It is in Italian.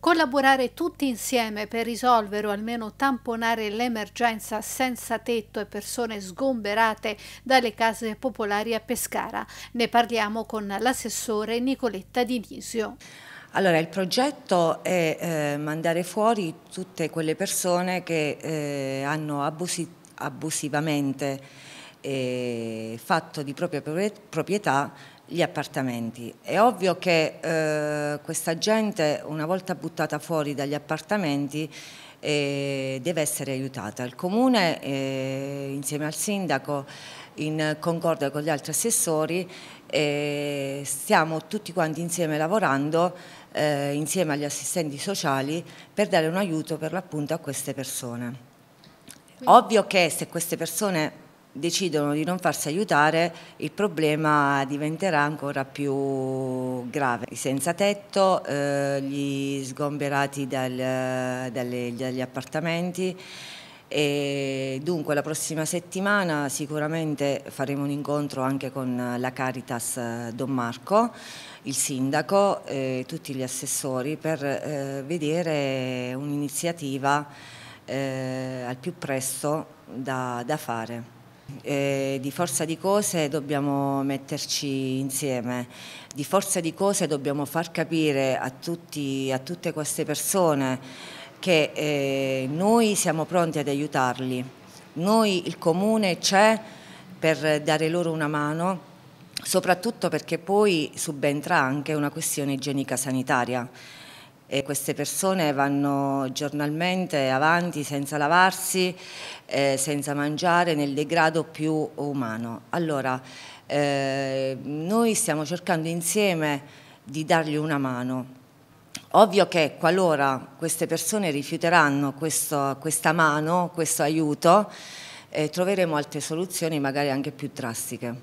Collaborare tutti insieme per risolvere o almeno tamponare l'emergenza senza tetto e persone sgomberate dalle case popolari a Pescara. Ne parliamo con l'assessore Nicoletta Dinisio. Allora, il progetto è eh, mandare fuori tutte quelle persone che eh, hanno abusi abusivamente eh, fatto di propria proprietà gli appartamenti. È ovvio che eh, questa gente una volta buttata fuori dagli appartamenti eh, deve essere aiutata. Il comune eh, insieme al sindaco in concordia con gli altri assessori eh, stiamo tutti quanti insieme lavorando eh, insieme agli assistenti sociali per dare un aiuto per l'appunto a queste persone. Ovvio che se queste persone decidono di non farsi aiutare, il problema diventerà ancora più grave. I senza tetto, eh, gli sgomberati dal, dalle, dagli appartamenti. E dunque la prossima settimana sicuramente faremo un incontro anche con la Caritas eh, Don Marco, il sindaco e tutti gli assessori per eh, vedere un'iniziativa eh, al più presto da, da fare. Eh, di forza di cose dobbiamo metterci insieme, di forza di cose dobbiamo far capire a, tutti, a tutte queste persone che eh, noi siamo pronti ad aiutarli, noi il comune c'è per dare loro una mano, soprattutto perché poi subentra anche una questione igienica sanitaria e queste persone vanno giornalmente avanti senza lavarsi, eh, senza mangiare, nel degrado più umano. Allora, eh, noi stiamo cercando insieme di dargli una mano. Ovvio che qualora queste persone rifiuteranno questo, questa mano, questo aiuto, eh, troveremo altre soluzioni magari anche più drastiche.